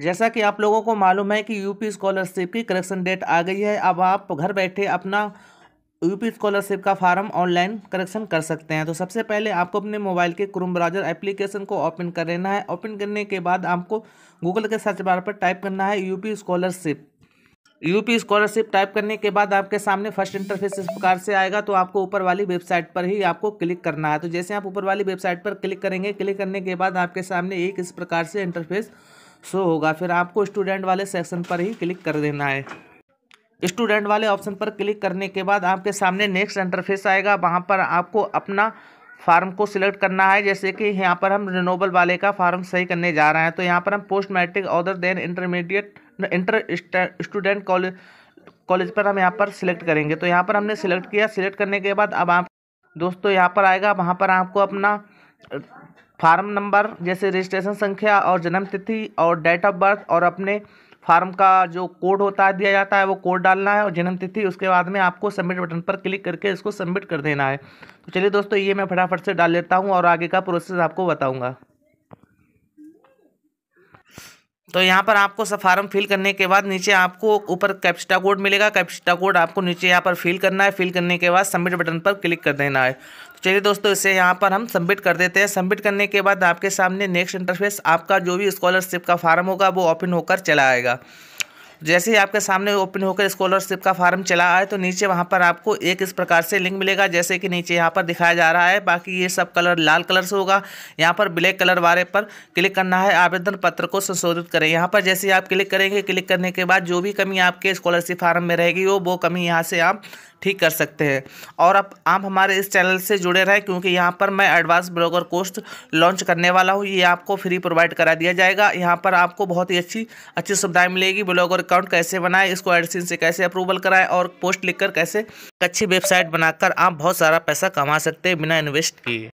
जैसा कि आप लोगों को मालूम है कि यूपी स्कॉलरशिप की करेक्शन डेट आ गई है अब आप घर बैठे अपना यूपी स्कॉलरशिप का फार्म ऑनलाइन करेक्शन कर सकते हैं तो सबसे पहले आपको अपने मोबाइल के क्रोम ब्राउजर एप्लीकेशन को ओपन कर लेना है ओपन करने के बाद आपको गूगल के सर्च बार पर टाइप करना है UP scholarship UP scholarship type करने के बाद आपके सामने फर्स्ट इंटरफेस इस प्रकार से आएगा तो आपको ऊपर वाली वेबसाइट पर ही आपको क्लिक करना है तो जैसे आप ऊपर वाली वेबसाइट पर क्लिक करेंगे क्लिक करने के बाद आपके सामने एक इस प्रकार से इंटरफेस शो होगा फिर आपको स्टूडेंट वाले सेक्शन पर ही क्लिक कर देना है स्टूडेंट वाले ऑप्शन पर क्लिक करने के बाद आपके सामने नेक्स्ट इंटरफेस आएगा वहाँ पर आपको अपना फार्म को सिलेक्ट करना है जैसे कि यहाँ पर हम रिनोबल वाले का फार्म सही करने जा रहे हैं तो यहाँ पर हम post matric other than intermediate inter student college college पर हम यहाँ पर सिलेक्ट करेंगे तो यहाँ पर हमने सिलेक्ट किया सिलेक्ट करने के बाद अब आप दोस्तों यहाँ पर आएगा वहाँ पर आपको अपना फार्म नंबर जैसे रजिस्ट्रेशन संख्या और जन्म तिथि और डेट ऑफ बर्थ और अपने फार्म का जो कोड होता है दिया जाता है वो कोड डालना है और जन्म तिथि उसके बाद में आपको सबमिट बटन पर क्लिक करके इसको सबमिट कर देना है तो चलिए दोस्तों ये मैं फटाफट से डाल लेता हूँ और आगे का प्रोसेस आपको बताऊँगा तो यहाँ पर आपको सब फार्म फिल करने के बाद नीचे आपको ऊपर कैप्सटा कोड मिलेगा कैप्सटा कोड आपको नीचे यहाँ पर फिल करना है फिल करने के बाद सबमिट बटन पर क्लिक कर देना है तो चलिए दोस्तों इसे यहाँ पर हम सबमिट कर देते हैं सबमिट करने के बाद आपके सामने नेक्स्ट इंटरफेस आपका जो भी स्कॉलरशिप का फार्म होगा वो ओपन होकर चला आएगा जैसे ही आपके सामने ओपन होकर स्कॉलरशिप का फार्म चला आए तो नीचे वहाँ पर आपको एक इस प्रकार से लिंक मिलेगा जैसे कि नीचे यहाँ पर दिखाया जा रहा है बाकी ये सब कलर लाल कलर से होगा यहाँ पर ब्लैक कलर वाले पर क्लिक करना है आवेदन पत्र को संशोधित करें यहाँ पर जैसे ही आप क्लिक करेंगे क्लिक करने के बाद जो भी कमी आपके स्कॉलरशिप फार्म में रहेगी वो वो कमी यहाँ से आप ठीक कर सकते हैं और आप आप हमारे इस चैनल से जुड़े रहें क्योंकि यहाँ पर मैं एडवांस ब्लॉगर कोर्स लॉन्च करने वाला हूँ ये आपको फ्री प्रोवाइड करा दिया जाएगा यहाँ पर आपको बहुत ही अच्छी अच्छी सुविधाएँ मिलेगी ब्लॉगर अकाउंट कैसे बनाएं इसको एडसिन से कैसे अप्रूवल कराएं और पोस्ट लिखकर कैसे अच्छी वेबसाइट बनाकर आप बहुत सारा पैसा कमा सकते हैं बिना इन्वेस्ट किए